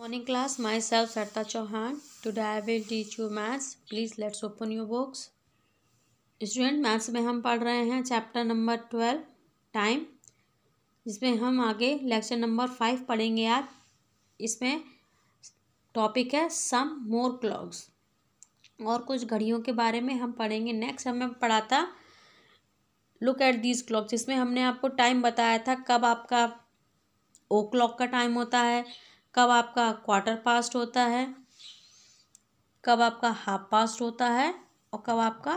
class myself Sarita Chauhan today i will teach you maths please let's open you books student maths में हम पढ़ रहे हैं chapter number twelve time जिसमें हम आगे लेक्चर नंबर फाइव पढ़ेंगे आज इसमें टॉपिक है सम मोर क्लॉक्स और कुछ घड़ियों के बारे में हम पढ़ेंगे नेक्स्ट हमें पढ़ा था लुक एट दीज क्लॉक्स इसमें हमने आपको टाइम बताया था कब आपका ओ क्लॉक का टाइम होता है कब आपका क्वार्टर पास्ट होता है कब आपका हाफ पास्ट होता है और कब आपका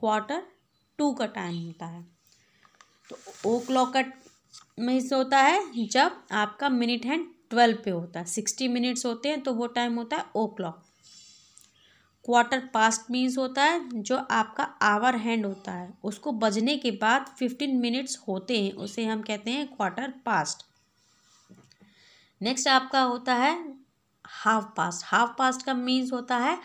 क्वार्टर टू का टाइम होता है तो ओ क्लॉक का में होता है जब आपका मिनट हैंड ट्वेल्व पे होता है सिक्सटी मिनट्स होते हैं तो वो टाइम होता है o'clock quarter past means होता है जो आपका आवर हैंड होता है उसको बजने के बाद फिफ्टीन मिनट्स होते हैं उसे हम कहते हैं क्वार्टर पास्ट नेक्स्ट आपका होता है हाफ पास्ट हाफ पास्ट का मीन्स होता है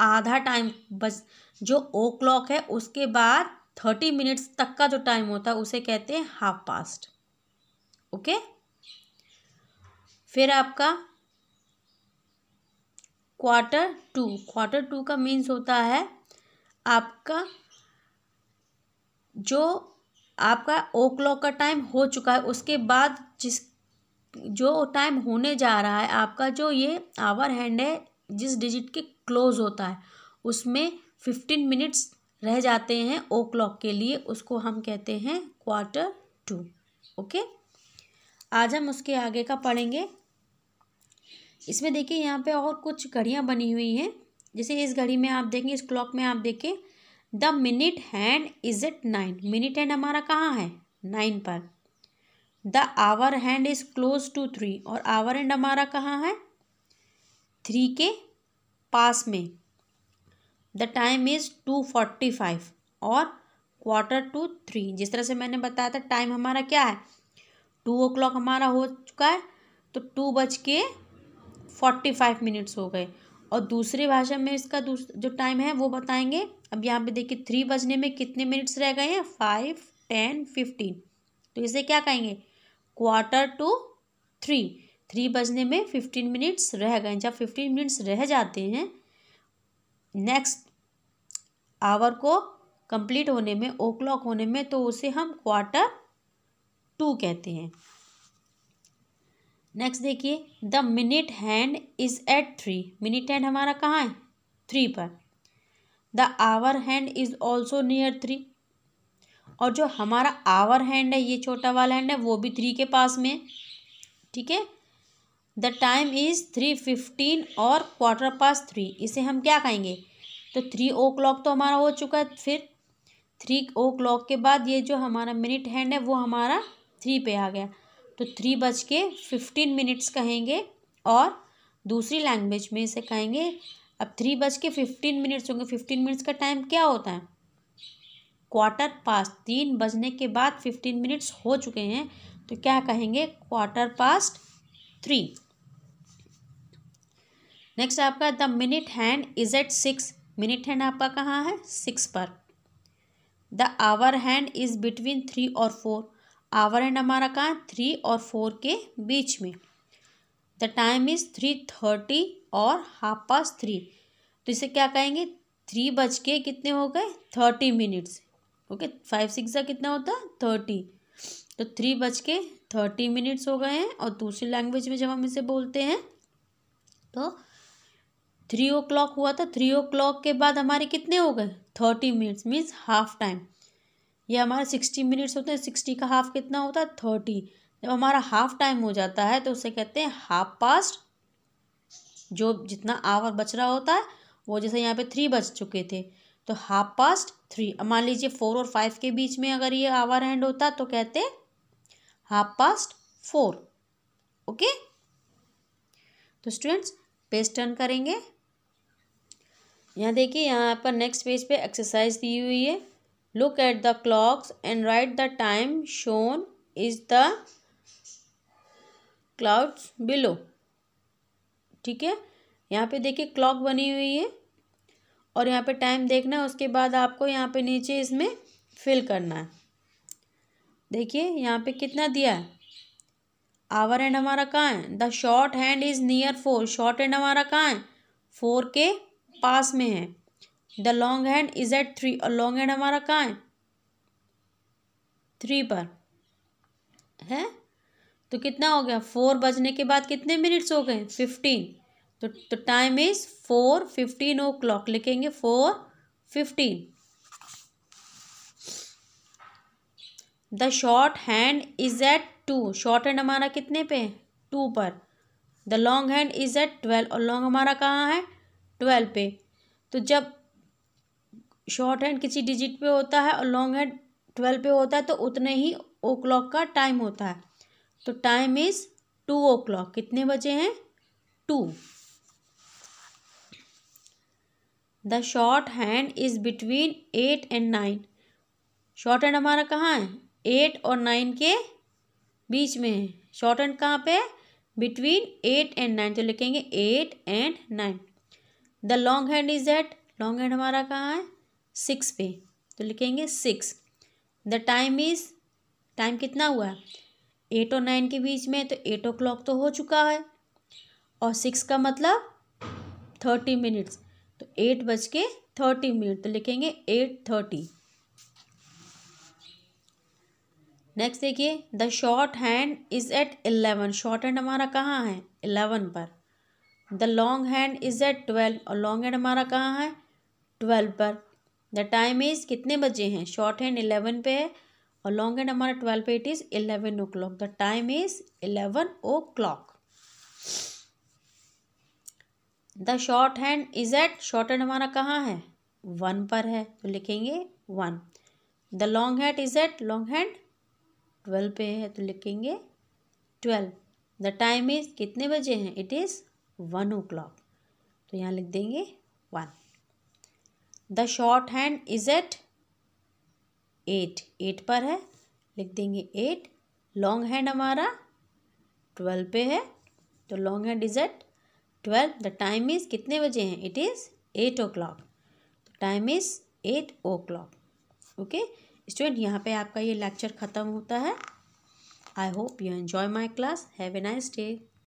आधा टाइम बस जो ओ क्लॉक है उसके बाद थर्टी मिनट्स तक का जो टाइम होता है उसे कहते हैं हाफ पास्ट ओके फिर आपका क्वार्टर टू क्वार्टर टू का मीन्स होता है आपका जो आपका ओ क्लॉक का टाइम हो चुका है उसके बाद जिस जो टाइम होने जा रहा है आपका जो ये आवर हैंड है जिस डिजिट के क्लोज होता है उसमें फिफ्टीन मिनट्स रह जाते हैं ओ क्लॉक के लिए उसको हम कहते हैं क्वार्टर टू ओके आज हम उसके आगे का पढ़ेंगे इसमें देखिए यहाँ पे और कुछ घड़ियाँ बनी हुई हैं जैसे इस घड़ी में आप देखेंगे इस क्लॉक में आप देखें the minute hand is at nine minute hand हमारा कहाँ है नाइन पर the hour hand is close to three और आवर हैंड हमारा कहाँ है थ्री के पास में the time is two forty five और क्वार्टर टू थ्री जिस तरह से मैंने बताया था टाइम हमारा क्या है टू ओ क्लॉक हमारा हो चुका है तो टू बज के फोर्टी फाइव मिनट्स हो गए और दूसरी भाषा में इसका जो टाइम है वो बताएंगे अब यहाँ पे देखिए थ्री बजने में कितने मिनट्स रह गए हैं फाइव टेन फिफ्टीन तो इसे क्या कहेंगे क्वार्टर टू थ्री थ्री बजने में फिफ्टीन मिनट्स रह गए जब फिफ्टीन मिनट्स रह जाते हैं नेक्स्ट आवर को कंप्लीट होने में ओ क्लॉक होने में तो उसे हम क्वार्टर टू कहते हैं नेक्स्ट देखिए the minute hand is at three minute hand हमारा कहाँ है थ्री पर the hour hand is also near three और जो हमारा आवर हैंड है ये छोटा वाला हैंड है वो भी थ्री के पास में ठीक है the time is three fifteen और क्वार्टर पास थ्री इसे हम क्या कहेंगे तो थ्री ओ क्लॉक तो हमारा हो चुका है फिर थ्री ओ क्लॉक के बाद ये जो हमारा मिनट हैंड है वो हमारा थ्री पे आ गया तो थ्री बज के फिफ्टीन मिनट्स कहेंगे और दूसरी लैंग्वेज में इसे कहेंगे अब थ्री बज के फिफ्टीन मिनट्स होंगे फिफ्टीन मिनट्स का टाइम क्या होता है क्वार्टर पास्ट तीन बजने के बाद फिफ्टीन मिनट्स हो चुके हैं तो क्या कहेंगे क्वार्टर पास्ट थ्री नेक्स्ट आपका the minute hand is at six minute hand आपका कहाँ है सिक्स पर the hour hand is between three और फोर आवर हैंड हमारा कहाँ थ्री और फोर के बीच में the time is three thirty और हाफ पास थ्री तो इसे क्या कहेंगे थ्री बज के कितने हो गए thirty minutes okay five six का कितना होता है थर्टी तो थ्री बज के थर्टी मिनट्स हो गए हैं और दूसरी लैंग्वेज में जब हम इसे बोलते हैं तो थ्री ओ क्लॉक हुआ था थ्री ओ क्लॉक के बाद हमारे कितने हो गए thirty minutes means half time ये हमारे सिक्सटी मिनट्स होते हैं सिक्सटी का हाफ कितना होता है थर्टी जब हमारा हाफ टाइम हो जाता है तो उसे कहते हैं हाफ पास्ट जो जितना आवर बच रहा होता है वो जैसे यहाँ पे थ्री बज चुके थे तो हाफ पास्ट थ्री अब मान लीजिए फोर और फाइव के बीच में अगर ये आवर हैंड होता तो कहते हाफ पास्ट फोर ओके तो स्टूडेंट्स पेज टर्न करेंगे यहाँ देखिए यहाँ पर नेक्स्ट पेज पे एक्सरसाइज दी हुई है look at the clocks and write the time shown is the clouds below ठीक है यहाँ पे देखिए क्लॉक बनी हुई है और यहाँ पे टाइम देखना है उसके बाद आपको यहाँ पे नीचे इसमें फिल करना है देखिए यहाँ पे कितना दिया है आवर हैंड हमारा कहाँ है the short hand is near four short hand हमारा कहाँ है फोर के पास में है the long hand is at three और लॉन्ग हैंड हमारा कहाँ है थ्री पर है तो कितना हो गया फोर बजने के बाद कितने मिनट्स हो गए फिफ्टीन तो तो time is four fifteen o'clock लिखेंगे four fifteen the short hand is at two short hand हमारा कितने पे है टू पर the long hand is at twelve और लॉन्ग हमारा कहाँ है ट्वेल्व पे तो जब शॉर्ट हैंड किसी डिजिट पे होता है और लॉन्ग हैंड ट्वेल्व पे होता है तो उतने ही ओ क्लॉक का टाइम होता है तो time is two o'clock कितने बजे हैं two the short hand is between eight and nine short hand हमारा कहाँ है एट और नाइन के बीच में है शॉर्ट हैंड कहाँ पे है बिटवीन एट एंड नाइन तो लिखेंगे eight and nine the long hand is at long hand हमारा कहाँ है सिक्स पे तो लिखेंगे six the time is time कितना हुआ है एट और नाइन के बीच में तो एट ओ क्लॉक तो हो चुका है और सिक्स का मतलब थर्टी मिनट्स तो एट बज के थर्टी मिनट तो लिखेंगे एट थर्टी नेक्स्ट देखिए the short hand is at eleven short hand हमारा कहाँ है इलेवन पर the long hand is at twelve और लॉन्ग हैंड हमारा कहाँ है ट्वेल्व पर द टाइम इज़ कितने बजे हैं शॉर्ट हैंड इलेवन पे है और लॉन्ग हैंड हमारा ट्वेल्व पे it is eleven o'clock the time is eleven o'clock the short hand is at short hand हमारा कहाँ है वन पर है तो लिखेंगे one the long hand is at long hand twelve पे है तो लिखेंगे ट्वेल्व द टाइम इज कितने बजे हैं it is one o'clock तो यहाँ लिख देंगे one the short hand is at eight eight पर है लिख देंगे एट लॉन्ग हैंड हमारा ट्वेल्व पे है तो long hand is at twelve the time is कितने बजे हैं it is eight o'clock time is eight o'clock okay student यहाँ पे आपका ये लेक्चर ख़त्म होता है I hope you enjoy my class have a nice day